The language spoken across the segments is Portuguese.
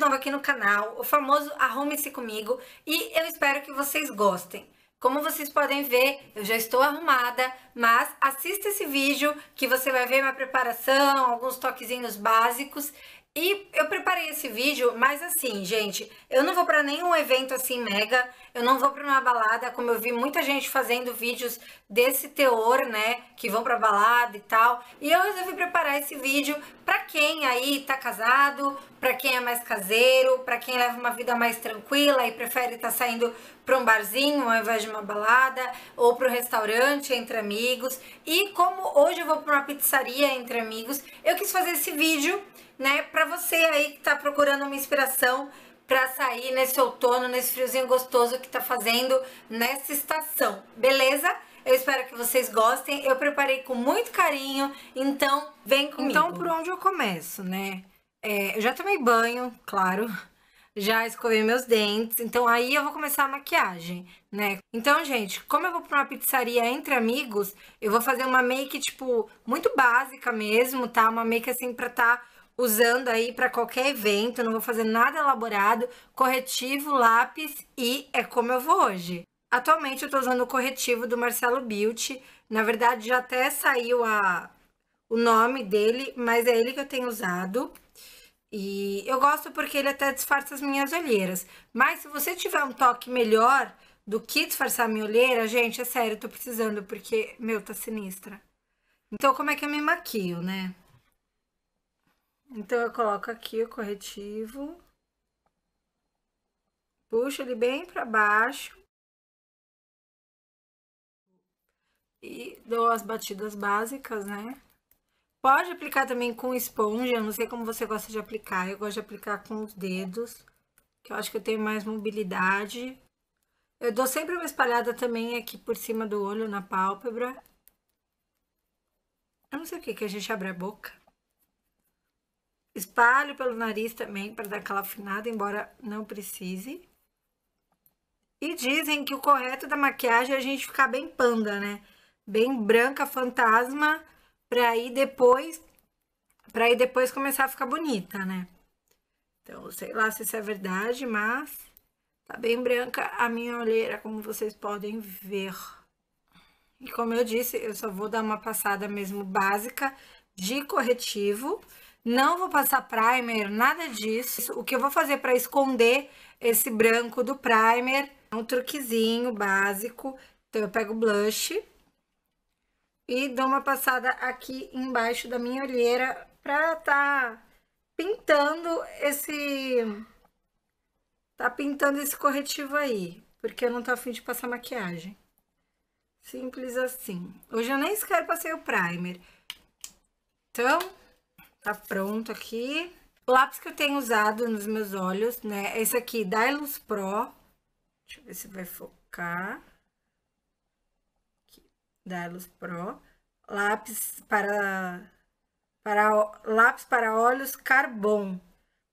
novo aqui no canal, o famoso Arrume-se Comigo, e eu espero que vocês gostem. Como vocês podem ver, eu já estou arrumada, mas assista esse vídeo que você vai ver minha preparação, alguns toquezinhos básicos. E eu preparei esse vídeo, mas assim, gente, eu não vou para nenhum evento assim mega, eu não vou para uma balada, como eu vi muita gente fazendo vídeos desse teor, né? Que vão para balada e tal. E eu resolvi preparar esse vídeo para quem aí tá casado, para quem é mais caseiro, para quem leva uma vida mais tranquila e prefere estar tá saindo para um barzinho ao invés de uma balada ou para um restaurante entre amigos. E como hoje eu vou para uma pizzaria entre amigos, eu quis fazer esse vídeo, né, para você aí que tá procurando uma inspiração para sair nesse outono, nesse friozinho gostoso que tá fazendo nessa estação, beleza? Eu espero que vocês gostem. Eu preparei com muito carinho, então vem comigo. Então, por onde eu começo, né? É, eu já tomei banho, claro. Já escovei meus dentes, então aí eu vou começar a maquiagem, né? Então, gente, como eu vou pra uma pizzaria entre amigos, eu vou fazer uma make, tipo, muito básica mesmo, tá? Uma make, assim, pra tá usando aí para qualquer evento, não vou fazer nada elaborado, corretivo, lápis e é como eu vou hoje. Atualmente eu estou usando o corretivo do Marcelo Beauty, na verdade já até saiu a, o nome dele, mas é ele que eu tenho usado. E eu gosto porque ele até disfarça as minhas olheiras. Mas se você tiver um toque melhor do que disfarçar a minha olheira, gente, é sério, eu tô precisando porque, meu, tá sinistra. Então, como é que eu me maquio, né? Então eu coloco aqui o corretivo. Puxo ele bem para baixo. E dou as batidas básicas, né? Pode aplicar também com esponja, eu não sei como você gosta de aplicar. Eu gosto de aplicar com os dedos, que eu acho que eu tenho mais mobilidade. Eu dou sempre uma espalhada também aqui por cima do olho, na pálpebra. Eu não sei o que, que a gente abre a boca. Espalho pelo nariz também para dar aquela afinada, embora não precise. E dizem que o correto da maquiagem é a gente ficar bem panda, né? Bem branca, fantasma, para aí depois para aí depois começar a ficar bonita, né? Então, sei lá se isso é verdade, mas tá bem branca a minha olheira, como vocês podem ver. E como eu disse, eu só vou dar uma passada mesmo básica de corretivo não vou passar primer, nada disso. O que eu vou fazer para esconder esse branco do primer é um truquezinho básico. Então, eu pego o blush e dou uma passada aqui embaixo da minha olheira para tá pintando esse... Tá pintando esse corretivo aí, porque eu não tô afim de passar maquiagem. Simples assim. Hoje eu nem sequer passei o primer. Então, Tá pronto aqui. O lápis que eu tenho usado nos meus olhos, né? É esse aqui, da Ilus Pro. Deixa eu ver se vai focar. Aqui, Ilus Pro. Lápis para... para lápis para olhos Carbon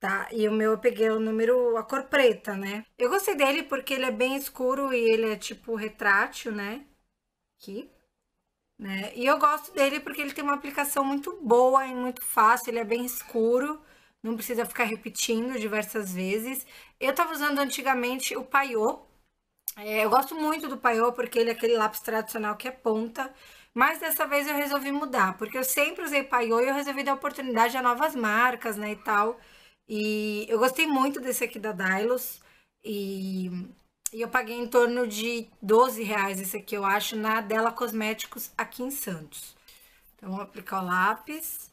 tá? E o meu eu peguei o número, a cor preta, né? Eu gostei dele porque ele é bem escuro e ele é tipo retrátil, né? Aqui. Né? E eu gosto dele porque ele tem uma aplicação muito boa e muito fácil, ele é bem escuro, não precisa ficar repetindo diversas vezes. Eu estava usando antigamente o Paiô. É, eu gosto muito do Paiô porque ele é aquele lápis tradicional que é ponta, mas dessa vez eu resolvi mudar, porque eu sempre usei Paiô e eu resolvi dar oportunidade a novas marcas, né, e tal. E eu gostei muito desse aqui da Dylos e e eu paguei em torno de 12 reais esse aqui, eu acho, na Della Cosméticos aqui em Santos. Então, vou aplicar o lápis.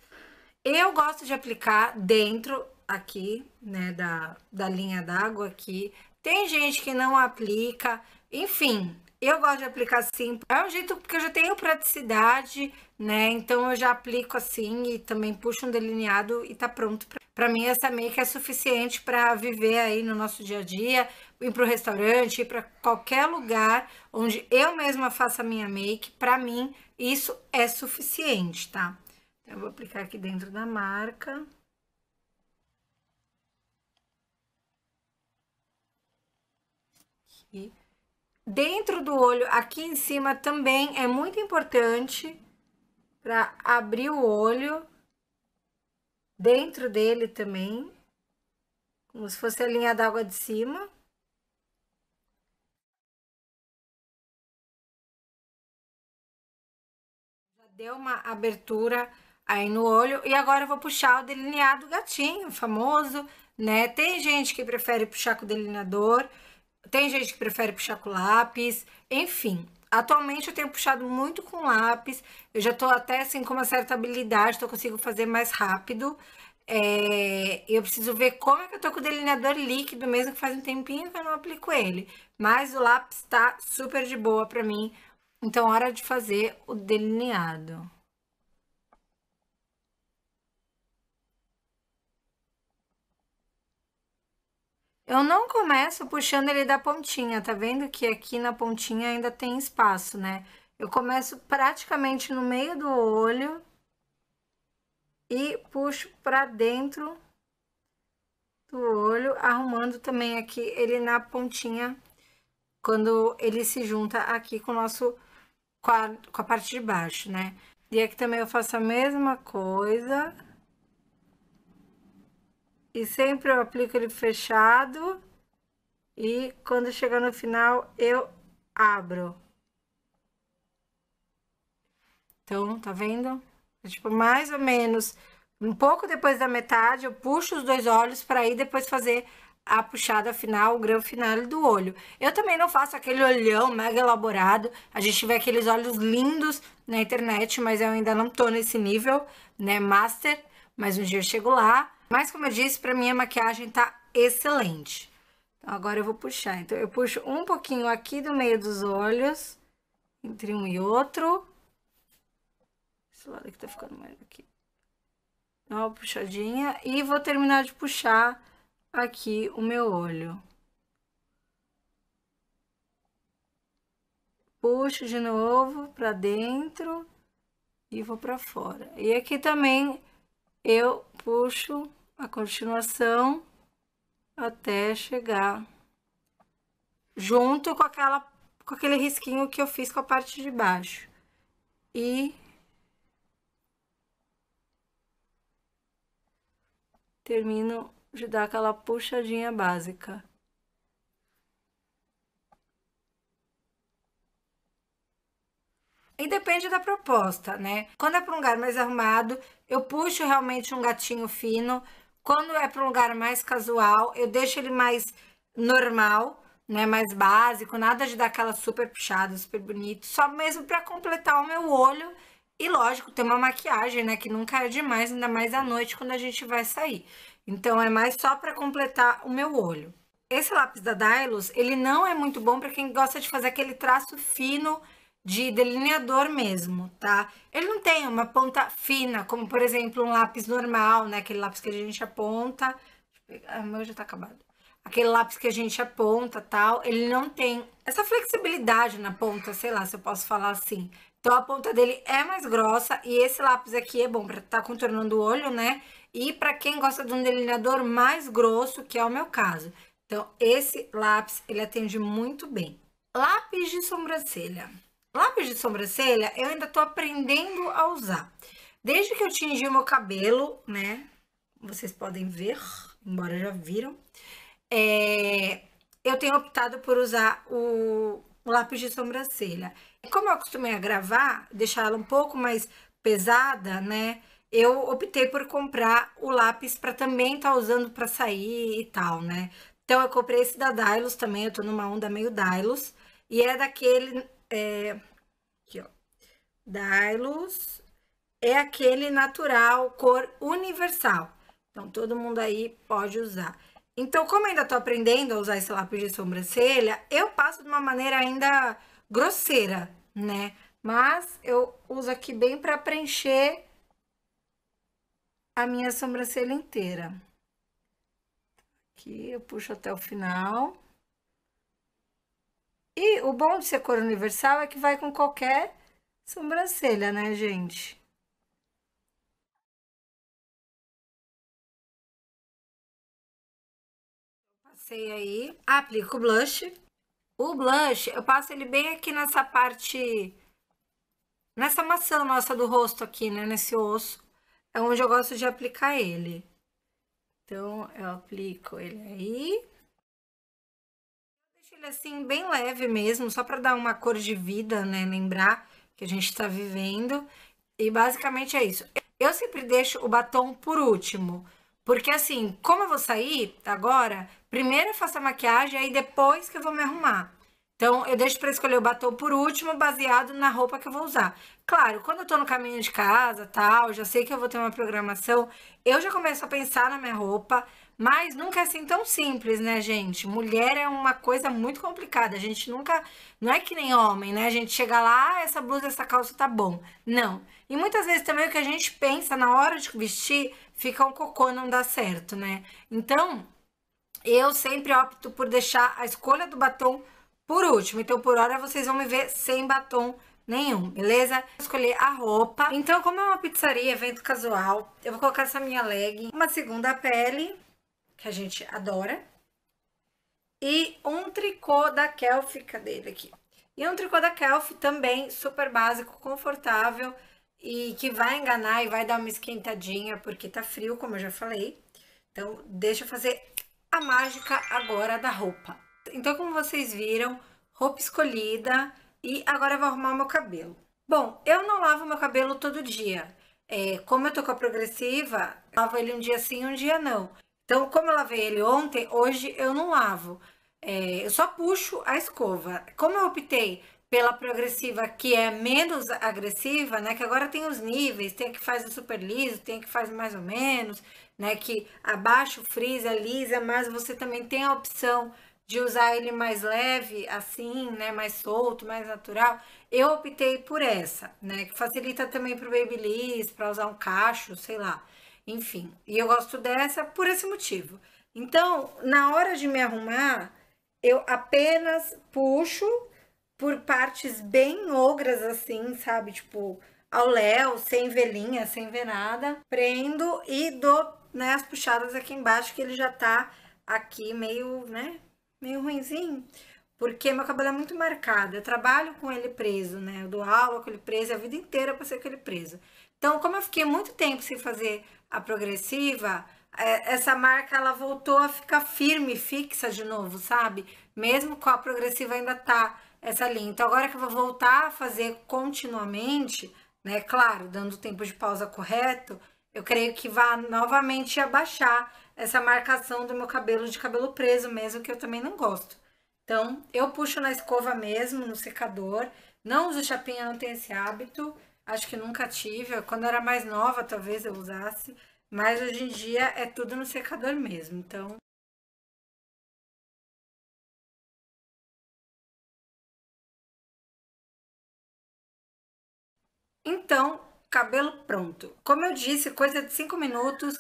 Eu gosto de aplicar dentro aqui, né, da, da linha d'água aqui. Tem gente que não aplica, enfim, eu gosto de aplicar assim. É um jeito porque eu já tenho praticidade, né? Então eu já aplico assim e também puxo um delineado e tá pronto. Pra mim, essa make é suficiente para viver aí no nosso dia a dia ir para o restaurante, ir para qualquer lugar onde eu mesma faça minha make, para mim isso é suficiente, tá? Então, eu vou aplicar aqui dentro da marca. Aqui. Dentro do olho, aqui em cima também é muito importante para abrir o olho. Dentro dele também, como se fosse a linha d'água de cima. Deu uma abertura aí no olho. E agora eu vou puxar o delineado gatinho, famoso, né? Tem gente que prefere puxar com delineador, tem gente que prefere puxar com lápis, enfim. Atualmente eu tenho puxado muito com lápis, eu já tô até assim com uma certa habilidade, então eu consigo fazer mais rápido. É, eu preciso ver como é que eu tô com o delineador líquido mesmo, que faz um tempinho que eu não aplico ele. Mas o lápis tá super de boa pra mim, então, hora de fazer o delineado. Eu não começo puxando ele da pontinha, tá vendo que aqui na pontinha ainda tem espaço, né? Eu começo praticamente no meio do olho e puxo pra dentro do olho, arrumando também aqui ele na pontinha, quando ele se junta aqui com o nosso com a, com a parte de baixo, né? E aqui também eu faço a mesma coisa. E sempre eu aplico ele fechado. E quando chegar no final, eu abro. Então, tá vendo? É tipo, mais ou menos um pouco depois da metade, eu puxo os dois olhos para aí depois fazer a puxada final, o grão final do olho. Eu também não faço aquele olhão mega elaborado. A gente vê aqueles olhos lindos na internet, mas eu ainda não tô nesse nível, né, master, mas um dia eu chego lá. Mas como eu disse, para mim a maquiagem tá excelente. Então agora eu vou puxar. Então eu puxo um pouquinho aqui do meio dos olhos, entre um e outro. Esse lado aqui tá ficando mais aqui. Dá uma puxadinha e vou terminar de puxar aqui o meu olho. Puxo de novo para dentro e vou para fora. E aqui também eu puxo a continuação até chegar junto com aquela com aquele risquinho que eu fiz com a parte de baixo. E termino de dar aquela puxadinha básica. E depende da proposta, né? Quando é para um lugar mais arrumado, eu puxo realmente um gatinho fino. Quando é para um lugar mais casual, eu deixo ele mais normal, né? Mais básico, nada de dar aquela super puxada, super bonito, só mesmo para completar o meu olho e lógico, tem uma maquiagem, né? Que nunca é demais, ainda mais à noite quando a gente vai sair. Então é mais só para completar o meu olho. Esse lápis da Dylos, ele não é muito bom para quem gosta de fazer aquele traço fino de delineador mesmo, tá? Ele não tem uma ponta fina, como por exemplo um lápis normal, né? Aquele lápis que a gente aponta. Ah, meu já tá acabado aquele lápis que a gente aponta tal, ele não tem essa flexibilidade na ponta, sei lá se eu posso falar assim. Então a ponta dele é mais grossa e esse lápis aqui é bom para estar tá contornando o olho, né? E para quem gosta de um delineador mais grosso, que é o meu caso. Então esse lápis, ele atende muito bem. Lápis de sobrancelha. Lápis de sobrancelha eu ainda tô aprendendo a usar. Desde que eu tingi o meu cabelo, né? Vocês podem ver, embora já viram. É, eu tenho optado por usar o, o lápis de sobrancelha. Como eu acostumei a gravar, deixar ela um pouco mais pesada, né? Eu optei por comprar o lápis para também estar tá usando para sair e tal, né? Então eu comprei esse da Dylos também, eu tô numa onda meio Dylos. E é daquele. É... Aqui, ó. Dylos. É aquele natural, cor universal. Então todo mundo aí pode usar. Então, como eu ainda tô aprendendo a usar esse lápis de sobrancelha, eu passo de uma maneira ainda grosseira, né? Mas eu uso aqui bem para preencher a minha sobrancelha inteira. Aqui eu puxo até o final. E o bom de ser cor universal é que vai com qualquer sobrancelha, né, gente? Passei aí, aplico o blush o blush, eu passo ele bem aqui nessa parte, nessa maçã nossa do rosto aqui, né? Nesse osso, é onde eu gosto de aplicar ele. Então, eu aplico ele aí. Deixo ele assim, bem leve mesmo, só para dar uma cor de vida, né? Lembrar que a gente está vivendo. E basicamente é isso. Eu sempre deixo o batom por último. Porque assim, como eu vou sair agora, primeiro eu faço a maquiagem, aí depois que eu vou me arrumar. Então, eu deixo para escolher o batom por último, baseado na roupa que eu vou usar. Claro, quando eu tô no caminho de casa, tal, já sei que eu vou ter uma programação, eu já começo a pensar na minha roupa, mas nunca é assim tão simples, né, gente? Mulher é uma coisa muito complicada. A gente nunca, não é que nem homem, né? A gente chega lá, ah, essa blusa, essa calça tá bom. Não. E muitas vezes também o que a gente pensa na hora de vestir fica um cocô, não dá certo, né? Então, eu sempre opto por deixar a escolha do batom por último. Então, por hora, vocês vão me ver sem batom nenhum, beleza? escolher a roupa. Então, como é uma pizzaria, evento casual, eu vou colocar essa minha legging, uma segunda pele, que a gente adora, e um tricô da Kelf, cadê ele aqui? E um tricô da Kelf também, super básico, confortável, e que vai enganar e vai dar uma esquentadinha, porque tá frio, como eu já falei. Então, deixa eu fazer a mágica agora da roupa. Então, como vocês viram, roupa escolhida e agora eu vou arrumar meu cabelo. Bom, eu não lavo meu cabelo todo dia. É, como eu tô com a progressiva, lavo ele um dia sim, um dia não. Então, como eu lavei ele ontem, hoje eu não lavo. É, eu só puxo a escova. Como eu optei pela progressiva que é menos agressiva, né? Que agora tem os níveis, tem a que faz o super liso, tem a que faz mais ou menos, né? Que abaixo o frisa, lisa, mas você também tem a opção de usar ele mais leve, assim, né? Mais solto, mais natural. Eu optei por essa, né? Que facilita também para o babyliss, para usar um cacho, sei lá. Enfim, e eu gosto dessa por esse motivo. Então, na hora de me arrumar, eu apenas puxo por partes bem ogras, assim, sabe? Tipo, ao léu, sem velinha, sem ver nada. Prendo e dou né, as puxadas aqui embaixo, que ele já tá aqui meio, né? Meio ruimzinho. Porque meu cabelo é muito marcado. Eu trabalho com ele preso, né? Eu dou aula com ele preso a vida inteira pra ser aquele preso. Então, como eu fiquei muito tempo sem fazer a progressiva, é, essa marca ela voltou a ficar firme, fixa de novo, sabe? Mesmo com a progressiva ainda tá essa linha. Então, agora que eu vou voltar a fazer continuamente, né? Claro, dando o tempo de pausa correto, eu creio que vá novamente abaixar essa marcação do meu cabelo de cabelo preso mesmo, que eu também não gosto. Então, eu puxo na escova mesmo, no secador. Não uso chapinha, não tenho esse hábito. Acho que nunca tive. Quando era mais nova, talvez eu usasse. Mas hoje em dia é tudo no secador mesmo. Então, Então, cabelo pronto. Como eu disse, coisa de 5 minutos.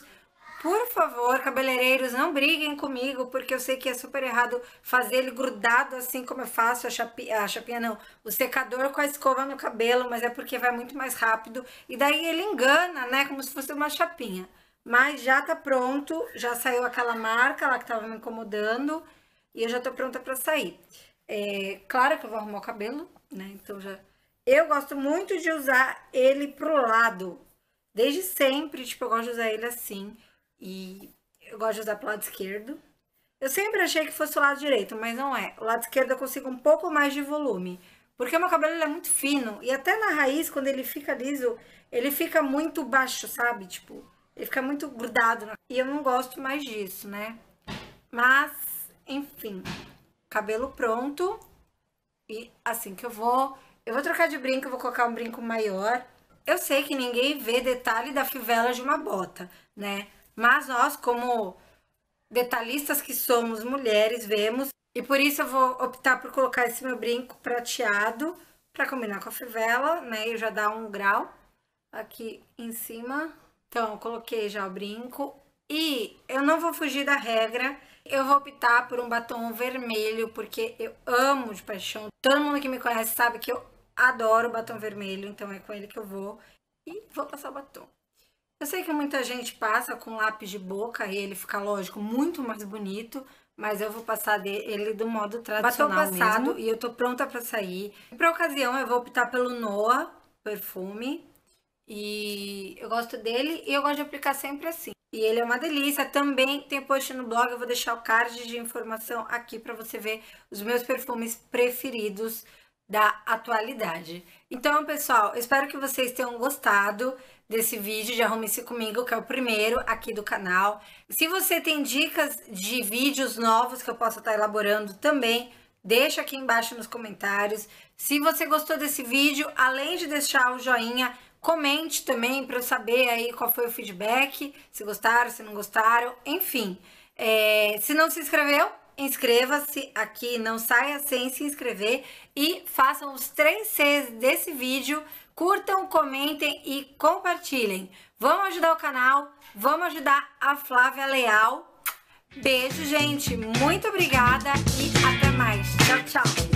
Por favor, cabeleireiros, não briguem comigo, porque eu sei que é super errado fazer ele grudado assim como eu é faço a chapinha, a chapinha não, o secador com a escova no cabelo, mas é porque vai muito mais rápido e daí ele engana, né, como se fosse uma chapinha. Mas já tá pronto, já saiu aquela marca lá que tava me incomodando e eu já tô pronta para sair. É, claro que eu vou arrumar o cabelo, né, então já eu gosto muito de usar ele pro lado. Desde sempre, tipo, eu gosto de usar ele assim. E eu gosto de usar pro lado esquerdo. Eu sempre achei que fosse o lado direito, mas não é. O lado esquerdo eu consigo um pouco mais de volume. Porque o meu cabelo é muito fino. E até na raiz, quando ele fica liso, ele fica muito baixo, sabe? Tipo, ele fica muito grudado. E eu não gosto mais disso, né? Mas, enfim. Cabelo pronto. E assim que eu vou eu vou trocar de brinco, vou colocar um brinco maior. Eu sei que ninguém vê detalhe da fivela de uma bota, né? Mas nós, como detalhistas que somos mulheres, vemos. E por isso eu vou optar por colocar esse meu brinco prateado para combinar com a fivela, né? E já dá um grau aqui em cima. Então, eu coloquei já o brinco. E eu não vou fugir da regra, eu vou optar por um batom vermelho, porque eu amo de paixão. Todo mundo que me conhece sabe que eu adoro batom vermelho, então é com ele que eu vou. E vou passar o batom. Eu sei que muita gente passa com lápis de boca e ele fica, lógico, muito mais bonito, mas eu vou passar ele do modo tradicional Batom passado mesmo. e eu tô pronta para sair. Para ocasião, eu vou optar pelo Noah perfume. E eu gosto dele e eu gosto de aplicar sempre assim. E ele é uma delícia. Também tem post no blog, eu vou deixar o card de informação aqui para você ver os meus perfumes preferidos da atualidade. Então, pessoal, espero que vocês tenham gostado desse vídeo de Arrume-se Comigo, que é o primeiro aqui do canal. Se você tem dicas de vídeos novos que eu possa estar elaborando também, deixa aqui embaixo nos comentários. Se você gostou desse vídeo, além de deixar o joinha, comente também para eu saber aí qual foi o feedback, se gostaram, se não gostaram, enfim. É, se não se inscreveu, inscreva-se aqui, não saia sem se inscrever e façam os três Cs desse vídeo. Curtam, comentem e compartilhem. Vamos ajudar o canal, vamos ajudar a Flávia Leal. Beijo, gente. Muito obrigada e até mais. Tchau, tchau.